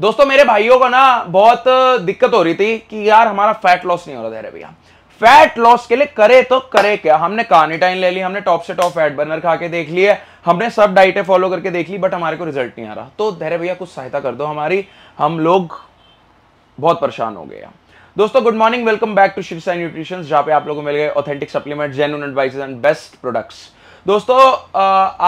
दोस्तों मेरे भाइयों को ना बहुत दिक्कत हो रही थी कि यार हमारा फैट लॉस नहीं हो रहा था भैया फैट लॉस के लिए करे तो करे क्या हमने कार्निटाइन ले ली हमने टॉप से टॉप फैट बर्नर खा के देख लिया हमने सब डाइटें फॉलो करके देख ली बट हमारे को रिजल्ट नहीं आ रहा तो धैर्य भैया कुछ सहायता कर दो हमारी हम लोग बहुत परेशान हो गए दोस्तों good morning welcome back to Shiv sign nutrition जहां पे आप लोगों को मिल गए authentic supplement genuine advice and best products दोस्तों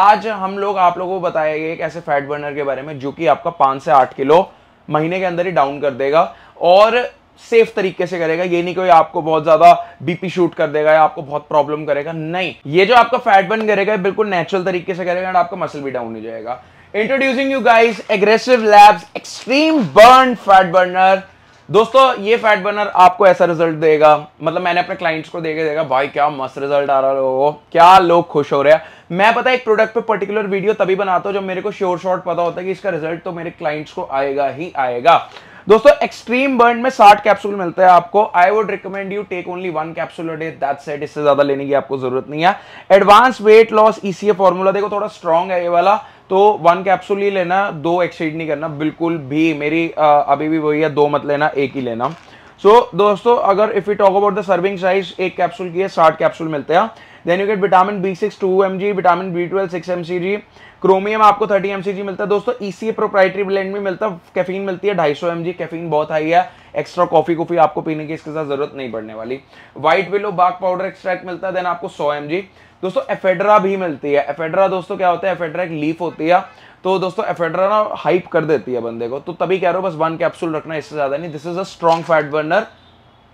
आज हम लोग आप लोगों को बताएंगे एक ऐसे फैट बर्नर के बारे में जो कि आपका पांच से आठ किलो महीने के अंदर ही डाउन कर देगा और सेफ तरीके से करेगा ये नहीं कोई आपको बहुत ज्यादा बीपी शूट कर देगा या आपको बहुत प्रॉब्लम करेगा नहीं ये जो आपका फैट बर्न करेगा बिल्कुल नेचुरल तरीके से करेगा और आपका मसल भी डाउन हो जाएगा introducing you guys aggressive labs extreme burn fat burner दोस्तों ये फैट बर्नर आपको ऐसा रिजल्ट देगा मतलब मैंने अपने क्लाइंट्स को देखे देखा भाई क्या मस्त रिजल्ट आ रहा है लोगों क्या लोग खुश हो रहे हैं मैं पता है एक प्रोडक्ट पे पर्टिकुलर वीडियो तभी बनाता हूँ जब मेरे को श्योर शॉर्ट पता होता है कि इसका रिजल्ट तो मेरे क्लाइंट्स को आएगा ही आएगा दोस्तों एक्सट्रीम बर्न में 60 कैप्सूल मिलता है आपको I would recommend you take only one capsule day that's it इससे ज्यादा लेने की आपको जरूरत नहीं है advance weight loss ECA formula देखो थोड़ा स्ट्रॉन्ग है ये वाला तो वन कैप्सूल ही लेना दो एक्सचेंज नहीं करना बिल्कुल भी मेरी अभी भी वही है दो मत लेना एक ही लेना सो so, दोस्तों अगर if you talk about the serving size एक कैप्सूल की है साठ कैप्सूल मिलते हैं then you get vitamin B six two M G vitamin B twelve six M C G chromium आपको थर्टी एम सी जी मिलता है दोस्तों इसी प्रोप्राइटरी ब्लेंड में मिलता है कैफीन मिलती है ढाई सौ एम जी कैफीन बहुत हाई है एक्स्ट्रा कॉफी कॉफी आपको पीने की इसके साथ जरूरत नहीं पड़ने वाली white willow bark powder extract मिलता है देन आपको सौ एम जी दोस्तों एफेड्रा भी मिलती है एफेड्रा दोस्तों क्या होता है एफेड्रा एक लीफ होती है तो दोस्तों एफेड्रा ना हाइप कर देती है बंदे को तो तभी कह रहा हो बस वन कैप्सूल रखना इससे ज़्यादा नहीं this is a strong fat burner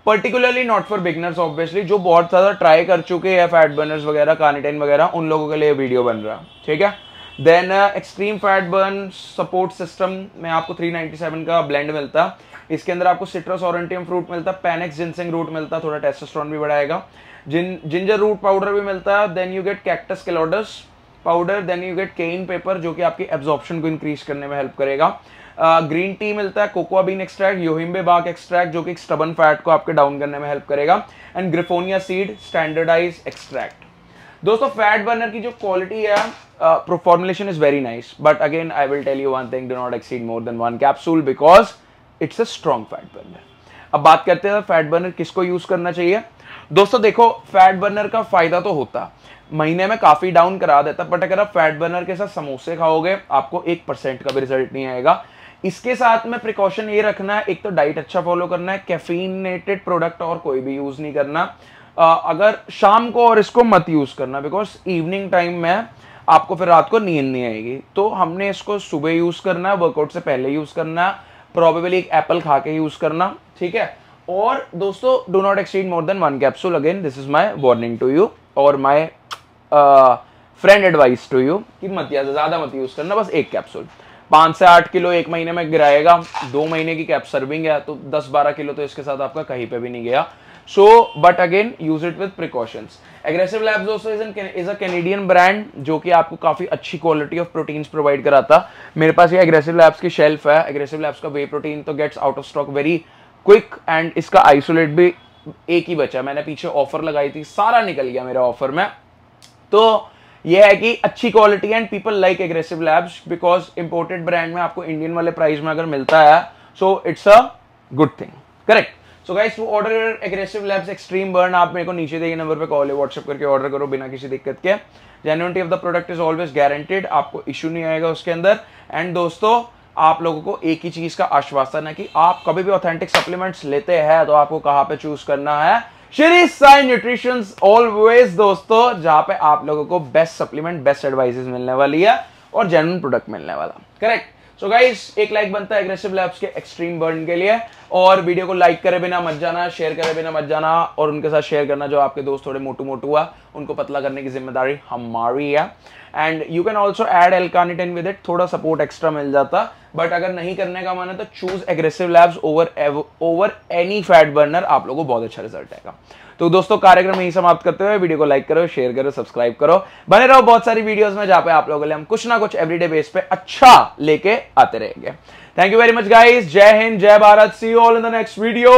particularly not for beginners obviously जो बहुत ज़्यादा ट्राई कर चुके हैं फैट बर्नर्स वगैरह कार्निटेन वगैरह उन लोगों के लिए वीडियो बन रहा ठीक है then extreme fat burn support system में आपको 397 का ब्लेंड मिलता इसके अंदर आपको सिट्रस ऑरेंटियम फ्रूट मिलता पैनेक्स जिनसिंग रूट मिलता थोड़ा टेस्टोस्टेरोन भी बढ़ाएगा जिन जिंजर रूट पाउडर भी मिलता then you get cactus cladodes powder then you get cayenne pepper जो कि आपकी एब्जॉर्प्शन को इंक्रीज करने में हेल्प करेगा ग्रीन uh, टी मिलता है cocoa bean extract yohimbe bark extract जो कि स्टबन फैट को आपके डाउन करने में हेल्प करेगा and griffonia seed standardised extract दोस्तों फैट बर्नर की जो क्वालिटी है formulation is very nice but again I will tell you one thing do not exceed more than one capsule because it's a strong fat burner अब बात करते हैं fat burner किसको use करना चाहिए दोस्तों देखो फैट बर्नर का फायदा तो होता महीने में काफी डाउन करा देता बट अगर आप फैट बर्नर के साथ समोसे खाओगे आपको एक परसेंट का भी रिजल्ट नहीं आएगा इसके साथ में प्रिकॉशन ये रखना है एक तो डाइट अच्छा फॉलो करना है कैफीनेटेड प्रोडक्ट और कोई भी यूज नहीं करना अगर शाम को और इसको मत यूज़ करना बिकॉज इवनिंग टाइम में आपको फिर रात को नींद नहीं आएगी तो हमने इसको सुबह यूज़ करना है वर्कआउट से पहले यूज़ करना है प्रॉबेबली एक एप्पल खा के यूज़ करना ठीक है और दोस्तों do not exceed more than one capsule again this is my warning to you और my friend advice to you कि मत ज़्यादा मत यूज़ करना बस एक कैप्सूल पाँच से आठ किलो एक महीने में गिराएगा दो महीने की कैप सर्विंग है तो दस बारह किलो तो इसके साथ आपका कहीं पे भी नहीं गया so but again use it with precautions aggressive labs also is an is a canadian जो कि आपको काफ़ी अच्छी क्वालिटी ऑफ प्रोटीन प्रोवाइड कराता मेरे पास ये एग्रेसिव लैब्स की शेल्फ है एग्रेसिव लैब्स का वे प्रोटीन तो gets out of stock very quick and इसका आइसोलेट भी एक ही बचा मैंने पीछे ऑफर लगाई थी सारा निकल गया मेरे ऑफर में तो यह है कि अच्छी quality and people like aggressive labs because imported brand में आपको इंडियन वाले प्राइस में अगर मिलता है so it's a good thing correct so guys to order aggressive labs extreme burn आप मेरे को नीचे देखिए नंबर पे कॉल व्हाट्सअप करके ऑर्डर करो बिना किसी दिक्कत के genuinity of the product is always guaranteed आपको इशू नहीं आएगा उसके अंदर एंड दोस्तों आप लोगों को एक ही चीज़ का आश्वासन है कि आप कभी भी ऑथेंटिक सप्लीमेंट्स लेते हैं तो आपको कहाँ पे चूज करना है श्री साई न्यूट्रिशन ऑलवेज दोस्तों जहां पे आप लोगों को बेस्ट सप्लीमेंट बेस्ट एडवाइसेस मिलने वाली है और जेन्यून प्रोडक्ट मिलने वाला करेक्ट सो so एक लाइक बनता है एग्रेसिव लैब्स के एक्सट्रीम बर्न के लिए और वीडियो को लाइक करे बिना मत जाना शेयर करे बिना मत जाना और उनके साथ शेयर करना जो आपके दोस्त थोड़े मोटू मोटू हुआ उनको पतला करने की जिम्मेदारी हमारी है and you can also add L carnitine with it थोड़ा सपोर्ट एक्स्ट्रा मिल जाता बट अगर नहीं करने का मन है तो choose aggressive labs over over any fat burner आप लोगों को बहुत अच्छा रिजल्ट आएगा तो दोस्तों कार्यक्रम यही समाप्त करते हुए वीडियो को लाइक करो शेयर करो सब्सक्राइब करो बने रहो बहुत सारी वीडियोस में जहां पे आप लोगों के लिए हम कुछ ना कुछ एवरीडे बेस पे अच्छा लेके आते रहेंगे thank you very much guys जय हिंद जय Bharat see all in the next video